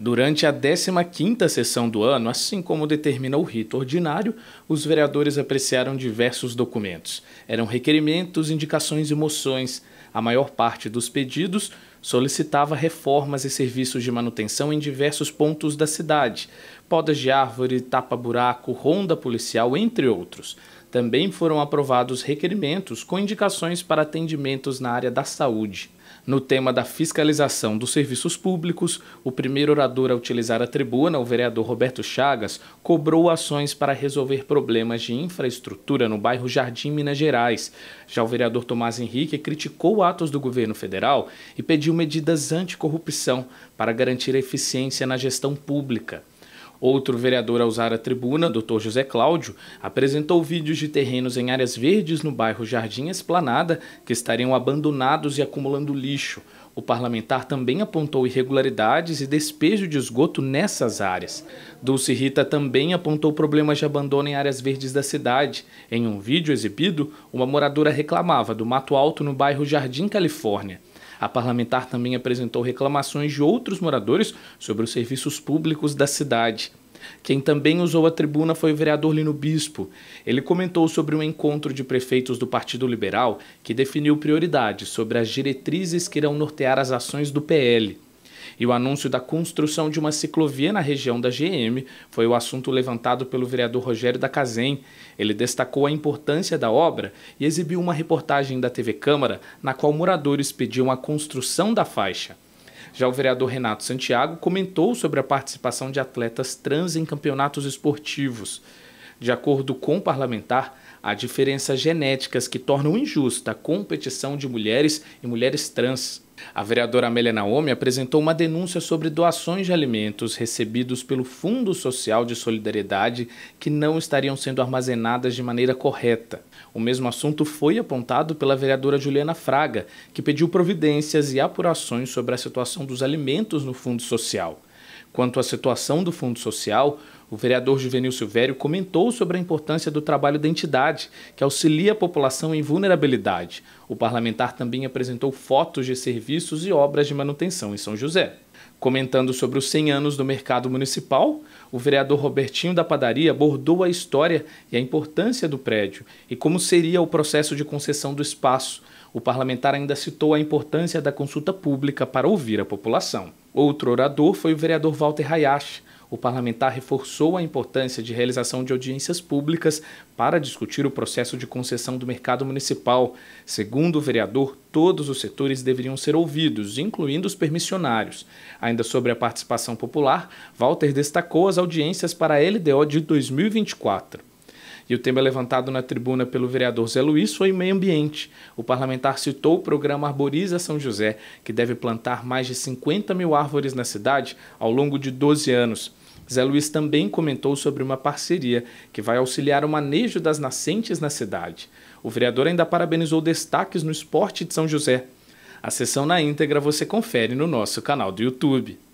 Durante a 15ª sessão do ano, assim como determina o rito ordinário, os vereadores apreciaram diversos documentos. Eram requerimentos, indicações e moções. A maior parte dos pedidos solicitava reformas e serviços de manutenção em diversos pontos da cidade, podas de árvore, tapa-buraco, ronda policial, entre outros. Também foram aprovados requerimentos com indicações para atendimentos na área da saúde. No tema da fiscalização dos serviços públicos, o primeiro orador a utilizar a tribuna, o vereador Roberto Chagas, cobrou ações para resolver problemas de infraestrutura no bairro Jardim, Minas Gerais. Já o vereador Tomás Henrique criticou atos do governo federal e pediu medidas anticorrupção para garantir eficiência na gestão pública. Outro vereador a usar a tribuna, Dr. José Cláudio, apresentou vídeos de terrenos em áreas verdes no bairro Jardim Esplanada que estariam abandonados e acumulando lixo. O parlamentar também apontou irregularidades e despejo de esgoto nessas áreas. Dulce Rita também apontou problemas de abandono em áreas verdes da cidade. Em um vídeo exibido, uma moradora reclamava do mato alto no bairro Jardim Califórnia. A parlamentar também apresentou reclamações de outros moradores sobre os serviços públicos da cidade. Quem também usou a tribuna foi o vereador Lino Bispo. Ele comentou sobre um encontro de prefeitos do Partido Liberal que definiu prioridades sobre as diretrizes que irão nortear as ações do PL. E o anúncio da construção de uma ciclovia na região da GM foi o assunto levantado pelo vereador Rogério da Casem. Ele destacou a importância da obra e exibiu uma reportagem da TV Câmara na qual moradores pediam a construção da faixa. Já o vereador Renato Santiago comentou sobre a participação de atletas trans em campeonatos esportivos. De acordo com o parlamentar, há diferenças genéticas que tornam injusta a competição de mulheres e mulheres trans. A vereadora Amélia Naomi apresentou uma denúncia sobre doações de alimentos recebidos pelo Fundo Social de Solidariedade que não estariam sendo armazenadas de maneira correta. O mesmo assunto foi apontado pela vereadora Juliana Fraga, que pediu providências e apurações sobre a situação dos alimentos no Fundo Social. Quanto à situação do Fundo Social, o vereador Juvenil Silvério comentou sobre a importância do trabalho da entidade, que auxilia a população em vulnerabilidade. O parlamentar também apresentou fotos de serviços e obras de manutenção em São José. Comentando sobre os 100 anos do mercado municipal, o vereador Robertinho da Padaria abordou a história e a importância do prédio e como seria o processo de concessão do espaço, o parlamentar ainda citou a importância da consulta pública para ouvir a população. Outro orador foi o vereador Walter Hayashi. O parlamentar reforçou a importância de realização de audiências públicas para discutir o processo de concessão do mercado municipal. Segundo o vereador, todos os setores deveriam ser ouvidos, incluindo os permissionários. Ainda sobre a participação popular, Walter destacou as audiências para a LDO de 2024. E o tema é levantado na tribuna pelo vereador Zé Luiz foi meio ambiente. O parlamentar citou o programa Arboriza São José, que deve plantar mais de 50 mil árvores na cidade ao longo de 12 anos. Zé Luiz também comentou sobre uma parceria que vai auxiliar o manejo das nascentes na cidade. O vereador ainda parabenizou destaques no esporte de São José. A sessão na íntegra você confere no nosso canal do YouTube.